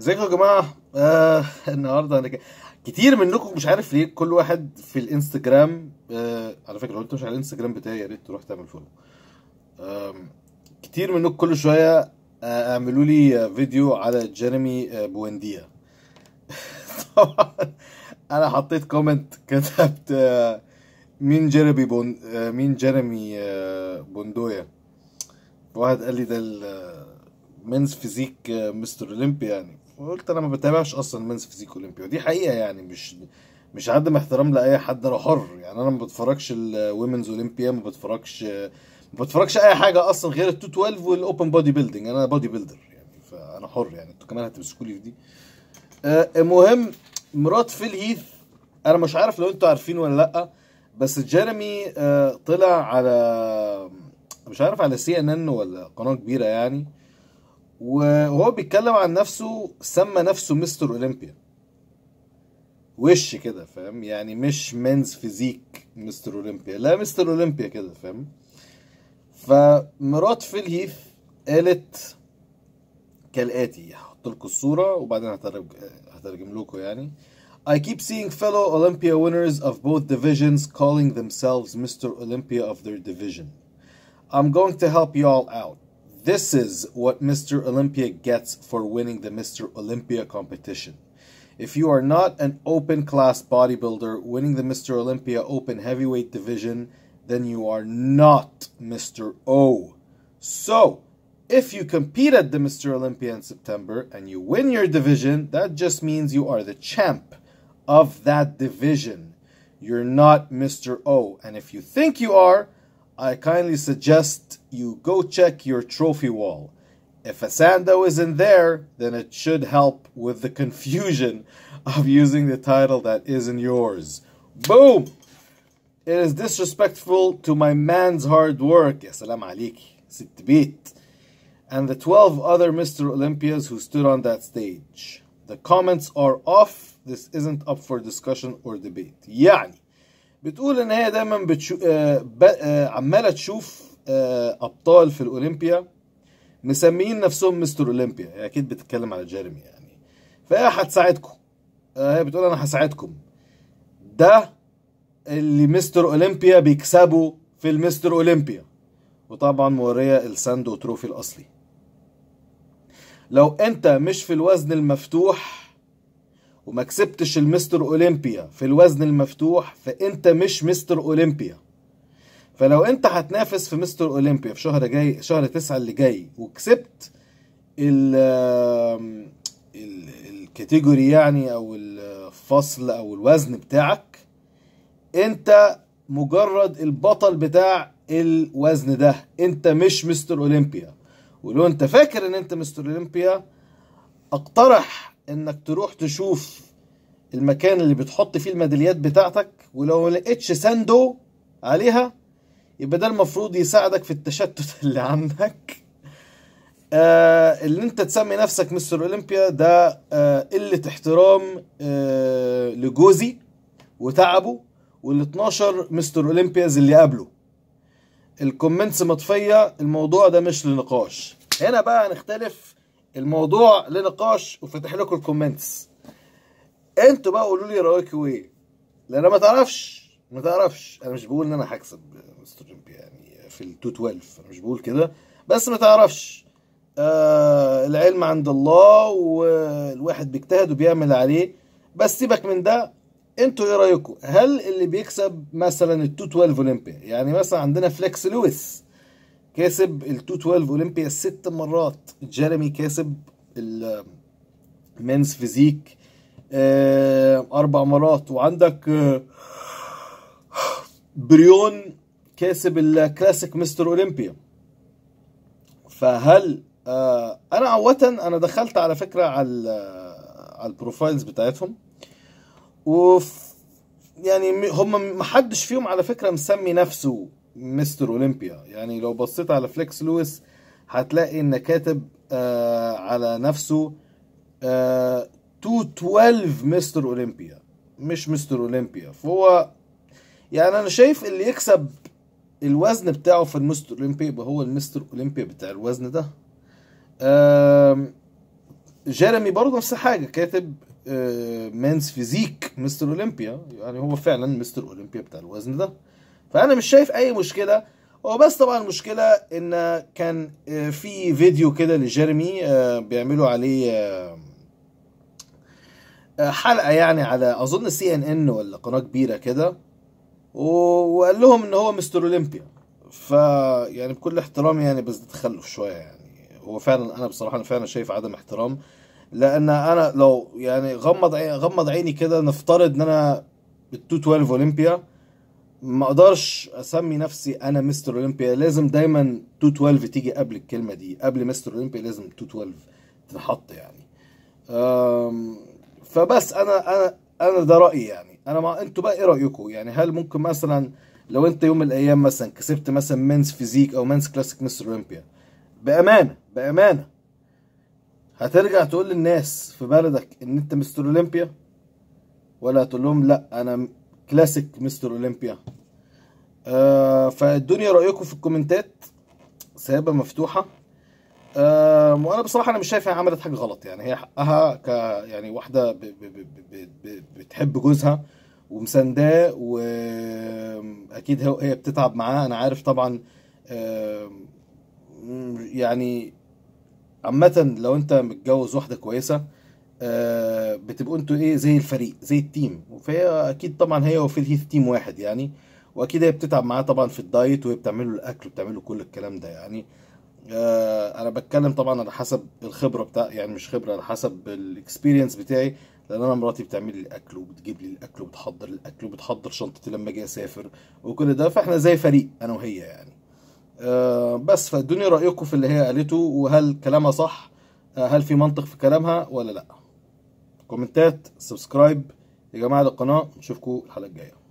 ازيكم يا جماعه آه النهارده انا كتير منكم مش عارف ليه كل واحد في الانستجرام آه على فكره لو انت مش على الانستجرام بتاعي يا ريت تروح تعمل فولو آه كتير منكم كل شويه آه اعملوا لي فيديو على جيريمي آه بوينديا طبعا انا حطيت كومنت كتبت آه مين جيرمي بون آه مين جيرمي آه بوندويا واحد قال لي ده مينز فيزيك مستر اولمبيا يعني فقلت انا ما بتابعش اصلا منز فيزيك اولمبيا ودي حقيقه يعني مش مش عدم احترام لاي حد انا حر يعني انا ما بتفرجش الويمنز اولمبيا ما بتفرجش ما بتفرجش اي حاجه اصلا غير ال 212 والاوبن بودي بيلدينج انا بودي بيلدر يعني فانا حر يعني انتوا كمان هتمسكوا لي في دي آه، المهم مرات فيل هيث انا مش عارف لو انتوا عارفين ولا لا بس جيرمي آه، طلع على مش عارف على سي ان ان ولا قناه كبيره يعني وهو بيتكلم عن نفسه سمى نفسه مستر اولمبيا وش كده فاهم يعني مش مينز فيزيك مستر اولمبيا لا مستر اولمبيا كده فاهم فمرات فيل هيث قالت كالاتي هحط لكم الصوره وبعدين هترجم لكم يعني I keep seeing fellow Olympia winners of both divisions calling themselves Mr. Olympia of their division. I'm going to help you all out. This is what Mr. Olympia gets for winning the Mr. Olympia competition. If you are not an open class bodybuilder winning the Mr. Olympia open heavyweight division, then you are not Mr. O. So, if you compete at the Mr. Olympia in September and you win your division, that just means you are the champ of that division. You're not Mr. O. And if you think you are, I kindly suggest you go check your trophy wall. If a Sando isn't there, then it should help with the confusion of using the title that isn't yours. Boom! It is disrespectful to my man's hard work. Salam aliki, sitbit. And the 12 other Mr. Olympias who stood on that stage. The comments are off. This isn't up for discussion or debate. Yani. بتقول ان هي دايما بتشو... آه،, آه عماله تشوف آه ابطال في الاولمبيا مسميين نفسهم مستر اولمبيا هي اكيد بتتكلم على جيرمي يعني فهي هتساعدكم آه هي بتقول انا هساعدكم ده اللي مستر اولمبيا بيكسبه في المستر اولمبيا وطبعا موريه الساندو تروفي الاصلي لو انت مش في الوزن المفتوح وما كسبتش المستر اولمبيا في الوزن المفتوح فانت مش مستر اولمبيا فلو انت هتنافس في مستر اولمبيا في شهر جاي شهر تسعة اللي جاي وكسبت ال الكاتيجوري يعني او الفصل او الوزن بتاعك انت مجرد البطل بتاع الوزن ده انت مش مستر اولمبيا ولو انت فاكر ان انت مستر اولمبيا اقترح انك تروح تشوف المكان اللي بتحط فيه الميداليات بتاعتك ولو لقيتش ساندو عليها يبقى ده المفروض يساعدك في التشتت اللي عندك آه اللي انت تسمي نفسك مستر اولمبيا ده آه قله احترام آه لجوزي وتعبه وال 12 مستر اولمبياز اللي قبله الكومنتس مطفيه الموضوع ده مش لنقاش هنا بقى هنختلف الموضوع لنقاش وفتح لكم الكومنتس انتوا بقى قولوا لي رايكم ايه لان ما تعرفش ما تعرفش انا مش بقول ان انا هكسب مستر اولمبيا يعني في ال 212 انا مش بقول كده بس ما تعرفش آه العلم عند الله والواحد بيجتهد وبيعمل عليه بس سيبك من ده انتوا ايه رايكم هل اللي بيكسب مثلا ال 212 اولمبيا يعني مثلا عندنا فليكس لويس كاسب ال 212 اولمبيا ست مرات جيريمي كاسب المنز فيزيك آه، اربع مرات وعندك آه، بريون كاسب الكلاسيك مستر اولمبيا فهل آه، انا عوة انا دخلت على فكره على على البروفايلز بتاعتهم و يعني هم محدش فيهم على فكره مسمي نفسه مستر اولمبيا يعني لو بصيت على فليكس لويس هتلاقي ان كاتب آه على نفسه آه 212 مستر اولمبيا مش مستر اولمبيا فهو يعني انا شايف اللي يكسب الوزن بتاعه في المستر اولمبيا يبقى هو المستر اولمبيا بتاع الوزن ده جيرمي برضه نفس الحاجه كاتب آه، مانس فيزيك مستر اولمبيا يعني هو فعلا مستر اولمبيا بتاع الوزن ده فانا مش شايف اي مشكله هو بس طبعا المشكله ان كان آه، في فيديو كده لجيرمي آه، بيعملوا عليه آه، حلقه يعني على اظن سي ان ان ولا قناه كبيره كده وقال لهم ان هو مستر اولمبيا ف يعني بكل احترامي يعني بس ده تخلف شويه يعني هو فعلا انا بصراحه انا فعلا شايف عدم احترام لان انا لو يعني غمض غمض عيني كده نفترض ان انا التو 212 اولمبيا ما اقدرش اسمي نفسي انا مستر اولمبيا لازم دايما 212 تيجي قبل الكلمه دي قبل مستر اولمبيا لازم 212 تنحط يعني فبس انا انا انا ده رايي يعني انا ما انتوا بقى ايه رايكم يعني هل ممكن مثلا لو انت يوم من الايام مثلا كسبت مثلا منس فيزيك او منس كلاسيك مستر اولمبيا بامانه بامانه هترجع تقول للناس في بلدك ان انت مستر اولمبيا ولا هتقول لهم لا انا كلاسيك مستر اولمبيا آه فالدنيا رايكم في الكومنتات سابه مفتوحه آه وانا بصراحه انا مش شايف هي عملت حاجه غلط يعني هي حقها ك يعني واحده ب... ب... ب... ب بتحب جوزها ومسانداه واكيد آه، هي بتتعب معاه انا عارف طبعا آه يعني عامه لو انت متجوز واحده كويسه آه، بتبقوا انتوا ايه زي الفريق زي التيم فهي اكيد طبعا هي وفي الهيث تيم واحد يعني واكيد هي بتتعب معاه طبعا في الدايت وهي بتعمل له الاكل وبتعمل له كل الكلام ده يعني آه، انا بتكلم طبعا على حسب الخبره بتاع يعني مش خبره على حسب الاكسبيرينس بتاعي لان انا مراتي بتعمل لي الاكل وبتجيب لي الاكل وبتحضر الاكل وبتحضر شنطتي لما اجي اسافر وكل ده فاحنا زي فريق انا وهي يعني آه، بس فادوني رايكم في اللي هي قالته وهل كلامها صح هل في منطق في كلامها ولا لا كومنتات سبسكرايب يا جماعه للقناه نشوفكم الحلقه الجايه